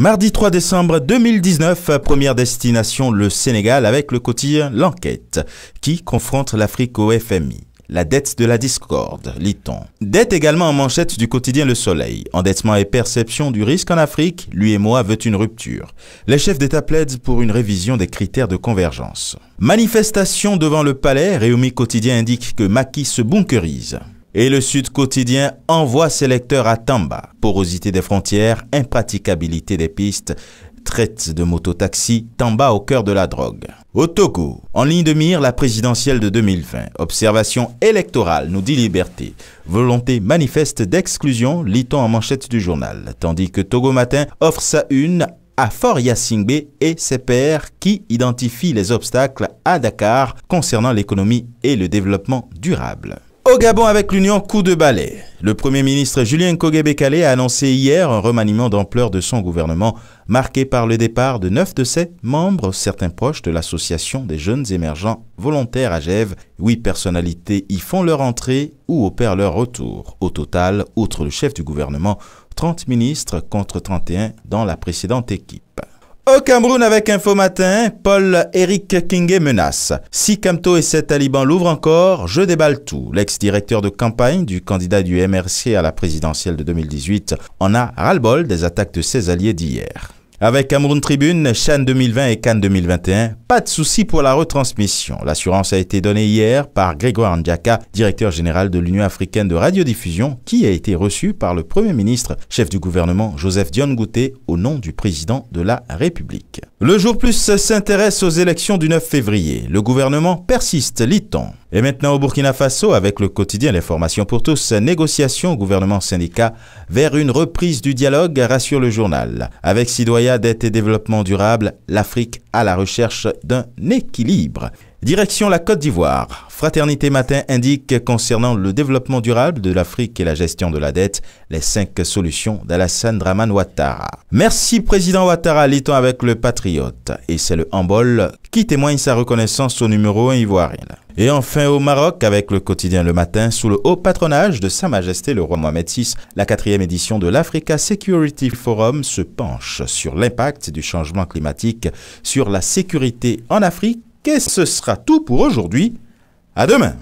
Mardi 3 décembre 2019, première destination le Sénégal avec le quotidien L'Enquête, qui confronte l'Afrique au FMI. La dette de la discorde, lit-on. Dette également en manchette du quotidien Le Soleil. Endettement et perception du risque en Afrique, lui et moi veut une rupture. Les chefs d'État plaident pour une révision des critères de convergence. Manifestation devant le palais, Réumi Quotidien indique que Macky se bunkerise et le Sud quotidien envoie ses lecteurs à Tamba. Porosité des frontières, impraticabilité des pistes, traite de mototaxi, Tamba au cœur de la drogue. Au Togo, en ligne de mire la présidentielle de 2020, observation électorale, nous dit Liberté, volonté manifeste d'exclusion, lit-on en manchette du journal, tandis que Togo Matin offre sa une à Fort Yassingbe et ses pairs qui identifient les obstacles à Dakar concernant l'économie et le développement durable. Au Gabon avec l'Union, coup de balai. Le Premier ministre Julien kogé a annoncé hier un remaniement d'ampleur de son gouvernement, marqué par le départ de neuf de ses membres, certains proches de l'Association des jeunes émergents volontaires à Gève. Huit personnalités y font leur entrée ou opèrent leur retour. Au total, outre le chef du gouvernement, 30 ministres contre 31 dans la précédente équipe. Au Cameroun avec Info Matin, Paul-Éric Kingé menace. Si Camto et ses talibans l'ouvrent encore, je déballe tout. L'ex-directeur de campagne du candidat du MRC à la présidentielle de 2018 en a ras-le-bol des attaques de ses alliés d'hier. Avec Cameroun Tribune, Chan 2020 et Cannes 2021, pas de souci pour la retransmission. L'assurance a été donnée hier par Grégoire Ndiaka, directeur général de l'Union africaine de radiodiffusion, qui a été reçu par le Premier ministre, chef du gouvernement Joseph Dion au nom du président de la République. Le jour plus s'intéresse aux élections du 9 février. Le gouvernement persiste, lit-on. Et maintenant au Burkina Faso, avec le quotidien Les formations pour tous, négociations gouvernement-syndicat vers une reprise du dialogue, rassure le journal. Avec Sidoya, dette et développement durable, l'Afrique à la recherche d'un équilibre. Direction la Côte d'Ivoire. Fraternité Matin indique concernant le développement durable de l'Afrique et la gestion de la dette, les cinq solutions d'Alassane Draman Ouattara. Merci Président Ouattara, l'étant avec le Patriote. Et c'est le Hambol qui témoigne sa reconnaissance au numéro 1 ivoirien. Et enfin au Maroc avec le quotidien Le Matin, sous le haut patronage de Sa Majesté le roi Mohamed VI, la quatrième édition de l'Africa Security Forum se penche sur l'impact du changement climatique sur la sécurité en Afrique quest ce sera tout pour aujourd'hui. À demain!